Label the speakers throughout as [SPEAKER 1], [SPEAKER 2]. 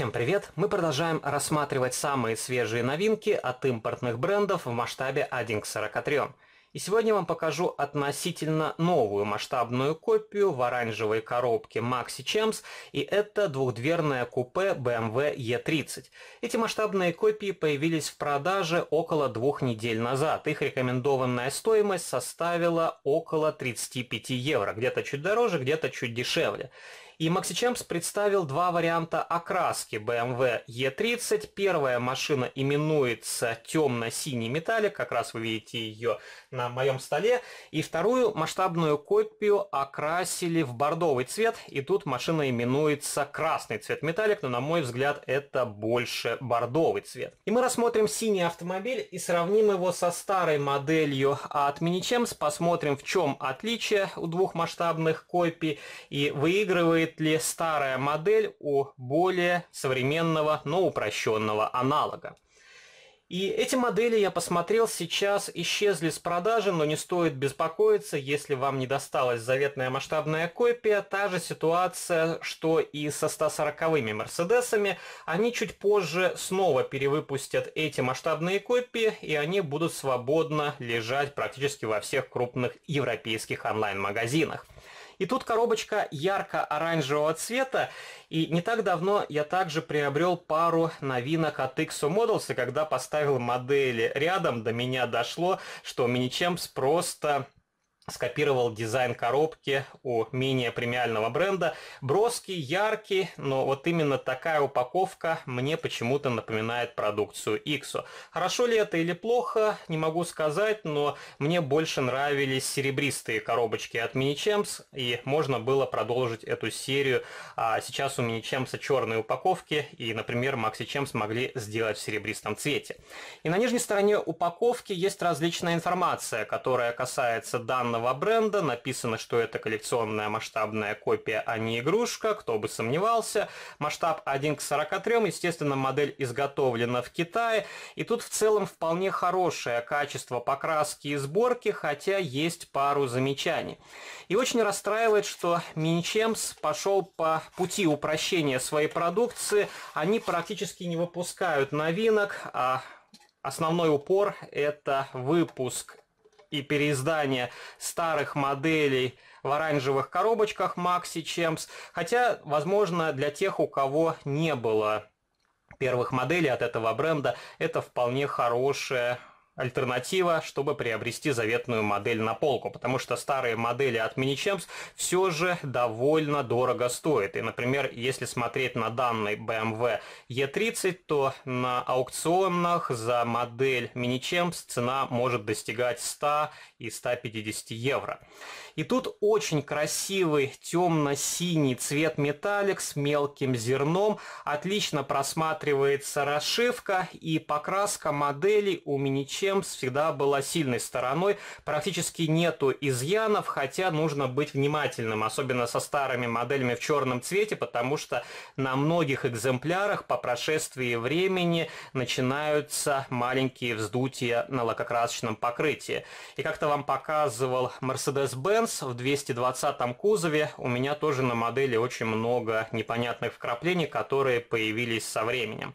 [SPEAKER 1] Всем привет! Мы продолжаем рассматривать самые свежие новинки от импортных брендов в масштабе 1 к 43. И сегодня вам покажу относительно новую масштабную копию в оранжевой коробке Maxi Champs, и это двухдверное купе BMW E30. Эм Эти масштабные копии появились в продаже около двух недель назад. Их рекомендованная стоимость составила около 35 евро, где-то чуть дороже, где-то чуть дешевле. И Макси Чемпс представил два варианта окраски BMW E30. Эм Первая машина именуется темно-синий металлик, как раз вы видите ее на моем столе. И вторую масштабную копию окрасили в бордовый цвет, и тут машина именуется красный цвет металлик, но на мой взгляд это больше бордовый цвет. И мы рассмотрим синий автомобиль и сравним его со старой моделью от Mini Champs, посмотрим в чем отличие у двух масштабных копий и выигрывает отличает ли старая модель у более современного, но упрощенного аналога. И эти модели я посмотрел сейчас, исчезли с продажи, но не стоит беспокоиться, если вам не досталась заветная масштабная копия. Та же ситуация, что и со 140-ми Мерседесами. Они чуть позже снова перевыпустят эти масштабные копии, и они будут свободно лежать практически во всех крупных европейских онлайн-магазинах. И тут коробочка ярко-оранжевого цвета. И не так давно я также приобрел пару новинок от XO Models, и когда поставил модели рядом, до меня дошло, что мини чемпс просто скопировал дизайн коробки у менее премиального бренда. Броский, яркий, но вот именно такая упаковка мне почему-то напоминает продукцию Иксу. Хорошо ли это или плохо, не могу сказать, но мне больше нравились серебристые коробочки от Minichems, и можно было продолжить эту серию. А сейчас у Minichems черные упаковки, и, например, Maxi Chems могли сделать в серебристом цвете. И на нижней стороне упаковки есть различная информация, которая касается данного данного бренда, написано, что это коллекционная масштабная копия, а не игрушка, кто бы сомневался. Масштаб 1 к 43, естественно, модель изготовлена в Китае, и тут в целом вполне хорошее качество покраски и сборки, хотя есть пару замечаний. И очень расстраивает, что Минчемс пошел по пути упрощения своей продукции, они практически не выпускают новинок, а основной упор это выпуск и переиздания старых моделей в оранжевых коробочках Maxi Champs, хотя, возможно, для тех, у кого не было первых моделей от этого бренда, это вполне хорошее альтернатива, чтобы приобрести заветную модель на полку, потому что старые модели от Minichems все же довольно дорого стоят. И, например, если смотреть на данный BMW E30, эм то на аукционах за модель Minichems цена может достигать 100 и 150 евро. И тут очень красивый темно-синий цвет металлик с мелким зерном. Отлично просматривается расшивка и покраска моделей у Minichems Уильямс всегда была сильной стороной. Практически нету изъянов, хотя нужно быть внимательным, особенно со старыми моделями в черном цвете, потому что на многих экземплярах по прошествии времени начинаются маленькие вздутия на лакокрасочном покрытии. И как-то вам показывал Mercedes-Benz в 220-м кузове, у меня тоже на модели очень много непонятных вкраплений, которые появились со временем.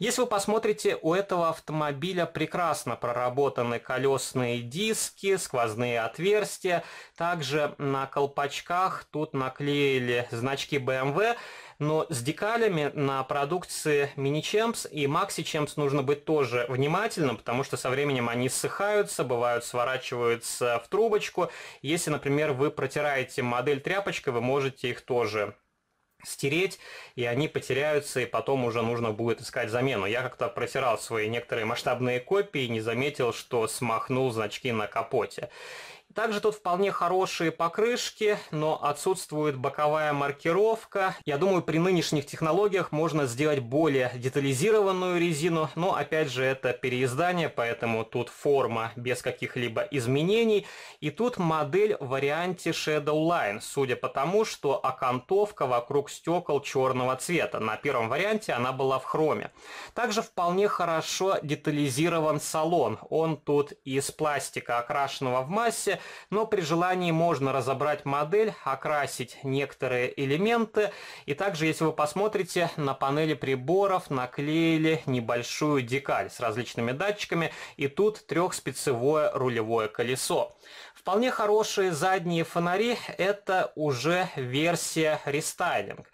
[SPEAKER 1] Если вы посмотрите, у этого автомобиля прекрасно проработаны колесные диски, сквозные отверстия. Также на колпачках тут наклеили значки BMW. Эм но с декалями на продукции Mini Champs и Maxi Champs нужно быть тоже внимательным, потому что со временем они ссыхаются, бывают сворачиваются в трубочку. Если, например, вы протираете модель тряпочкой, вы можете их тоже стереть, и они потеряются, и потом уже нужно будет искать замену. Я как-то протирал свои некоторые масштабные копии и не заметил, что смахнул значки на капоте. Также тут вполне хорошие покрышки, но отсутствует боковая маркировка. Я думаю, при нынешних технологиях можно сделать более детализированную резину, но опять же это переиздание, поэтому тут форма без каких-либо изменений. И тут модель в варианте Shadow Line, судя по тому, что окантовка вокруг стекол черного цвета. На первом варианте она была в хроме. Также вполне хорошо детализирован салон. Он тут из пластика окрашенного в массе, но при желании можно разобрать модель, окрасить некоторые элементы. И также, если вы посмотрите, на панели приборов наклеили небольшую декаль с различными датчиками, и тут трехспицевое рулевое колесо. Вполне хорошие задние фонари – это уже версия рестайлинг.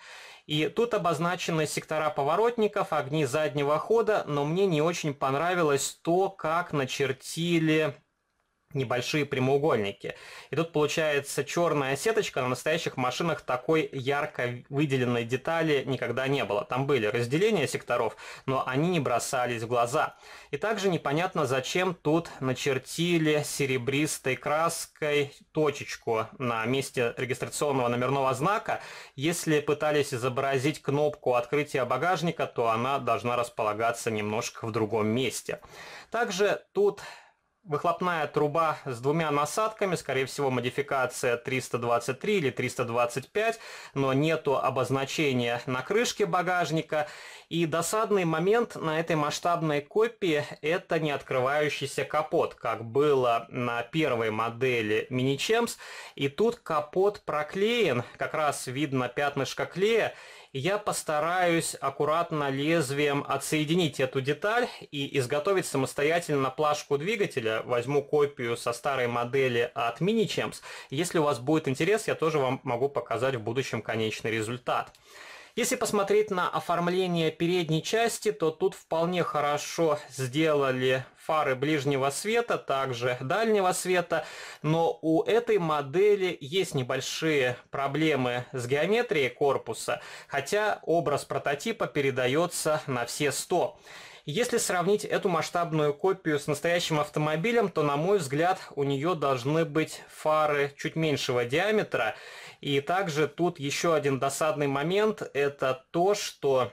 [SPEAKER 1] И тут обозначены сектора поворотников, огни заднего хода, но мне не очень понравилось то, как начертили небольшие прямоугольники. И тут получается черная сеточка, на настоящих машинах такой ярко выделенной детали никогда не было. Там были разделения секторов, но они не бросались в глаза. И также непонятно, зачем тут начертили серебристой краской точечку на месте регистрационного номерного знака. Если пытались изобразить кнопку открытия багажника, то она должна располагаться немножко в другом месте. Также тут выхлопная труба с двумя насадками, скорее всего модификация 323 или 325, но нету обозначения на крышке багажника. И досадный момент на этой масштабной копии – это не открывающийся капот, как было на первой модели Mini Champs. И тут капот проклеен, как раз видно пятнышко клея, я постараюсь аккуратно лезвием отсоединить эту деталь и изготовить самостоятельно плашку двигателя. Возьму копию со старой модели от MiniChamps. Если у вас будет интерес, я тоже вам могу показать в будущем конечный результат. Если посмотреть на оформление передней части, то тут вполне хорошо сделали фары ближнего света, также дальнего света, но у этой модели есть небольшие проблемы с геометрией корпуса, хотя образ прототипа передается на все 100. Если сравнить эту масштабную копию с настоящим автомобилем, то, на мой взгляд, у нее должны быть фары чуть меньшего диаметра. И также тут еще один досадный момент – это то, что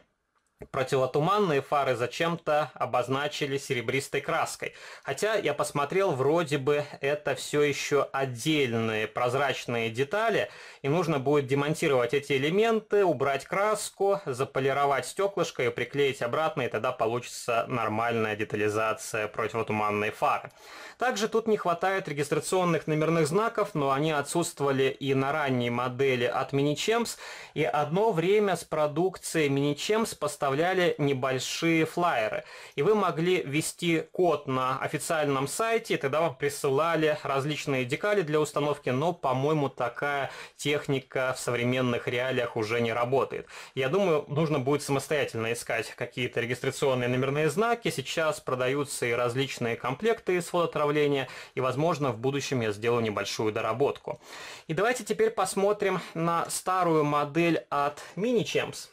[SPEAKER 1] противотуманные фары зачем-то обозначили серебристой краской. Хотя я посмотрел, вроде бы это все еще отдельные прозрачные детали, и нужно будет демонтировать эти элементы, убрать краску, заполировать стеклышко и приклеить обратно, и тогда получится нормальная детализация противотуманной фары. Также тут не хватает регистрационных номерных знаков, но они отсутствовали и на ранней модели от Minichems, и одно время с продукцией Minichems поставлялись предоставляли небольшие флайеры. И вы могли ввести код на официальном сайте, и тогда вам присылали различные декали для установки, но, по-моему, такая техника в современных реалиях уже не работает. Я думаю, нужно будет самостоятельно искать какие-то регистрационные номерные знаки. Сейчас продаются и различные комплекты из фототравления, и, возможно, в будущем я сделаю небольшую доработку. И давайте теперь посмотрим на старую модель от Minichems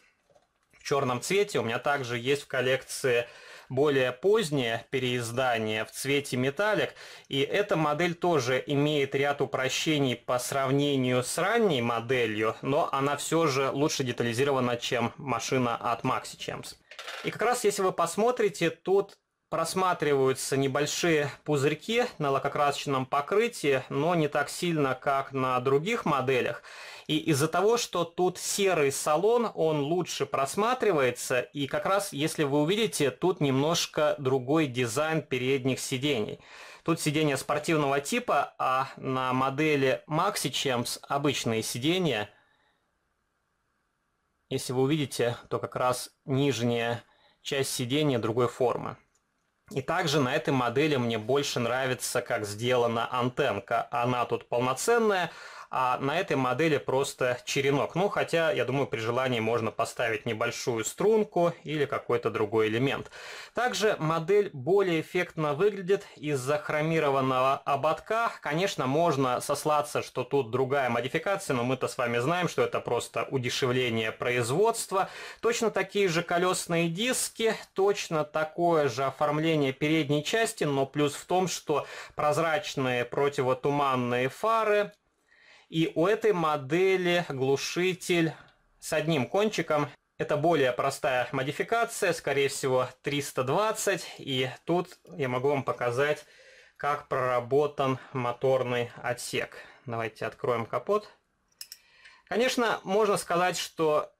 [SPEAKER 1] в черном цвете. У меня также есть в коллекции более позднее переиздание в цвете металлик. И эта модель тоже имеет ряд упрощений по сравнению с ранней моделью, но она все же лучше детализирована, чем машина от Maxi Champs. И как раз если вы посмотрите, тут просматриваются небольшие пузырьки на лакокрасочном покрытии, но не так сильно, как на других моделях. И из-за того, что тут серый салон, он лучше просматривается, и как раз, если вы увидите, тут немножко другой дизайн передних сидений. Тут сиденья спортивного типа, а на модели Maxi Champs обычные сиденья. Если вы увидите, то как раз нижняя часть сидения другой формы. И также на этой модели мне больше нравится, как сделана антенка. Она тут полноценная, а на этой модели просто черенок. Ну, хотя, я думаю, при желании можно поставить небольшую струнку или какой-то другой элемент. Также модель более эффектно выглядит из-за хромированного ободка. Конечно, можно сослаться, что тут другая модификация, но мы-то с вами знаем, что это просто удешевление производства. Точно такие же колесные диски, точно такое же оформление передней части, но плюс в том, что прозрачные противотуманные фары, и у этой модели глушитель с одним кончиком. Это более простая модификация, скорее всего 320. И тут я могу вам показать, как проработан моторный отсек. Давайте откроем капот. Конечно, можно сказать, что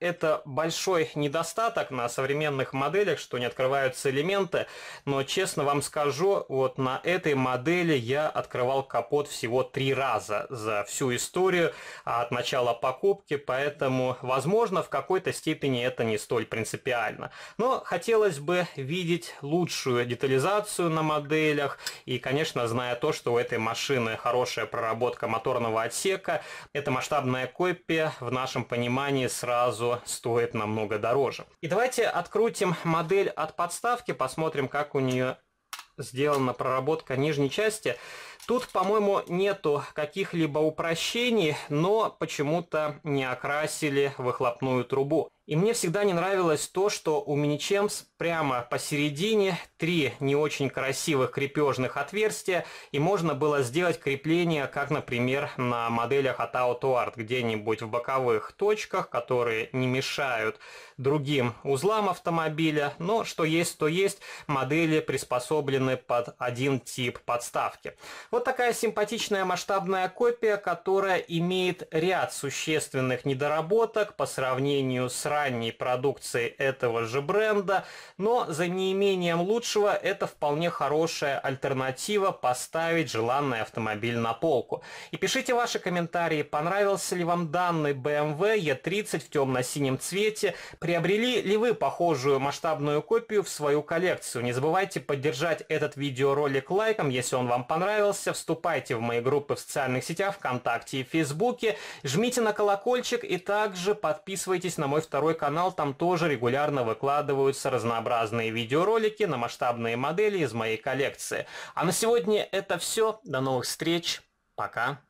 [SPEAKER 1] это большой недостаток на современных моделях, что не открываются элементы, но честно вам скажу, вот на этой модели я открывал капот всего три раза за всю историю а от начала покупки, поэтому, возможно, в какой-то степени это не столь принципиально. Но хотелось бы видеть лучшую детализацию на моделях, и, конечно, зная то, что у этой машины хорошая проработка моторного отсека, эта масштабная копия в нашем понимании сразу стоит намного дороже. И давайте открутим модель от подставки, посмотрим, как у нее сделана проработка нижней части. Тут, по-моему, нету каких-либо упрощений, но почему-то не окрасили выхлопную трубу. И мне всегда не нравилось то, что у Миничемс прямо посередине три не очень красивых крепежных отверстия, и можно было сделать крепление, как, например, на моделях от AutoArt, где-нибудь в боковых точках, которые не мешают другим узлам автомобиля, но что есть, то есть, модели приспособлены под один тип подставки. Вот такая симпатичная масштабная копия, которая имеет ряд существенных недоработок по сравнению с ранней продукции этого же бренда, но за неимением лучшего это вполне хорошая альтернатива поставить желанный автомобиль на полку. И пишите ваши комментарии, понравился ли вам данный BMW E30 эм в темно-синем цвете, приобрели ли вы похожую масштабную копию в свою коллекцию. Не забывайте поддержать этот видеоролик лайком, если он вам понравился, вступайте в мои группы в социальных сетях, ВКонтакте и Фейсбуке, жмите на колокольчик и также подписывайтесь на мой второй второй канал, там тоже регулярно выкладываются разнообразные видеоролики на масштабные модели из моей коллекции. А на сегодня это все. До новых встреч. Пока.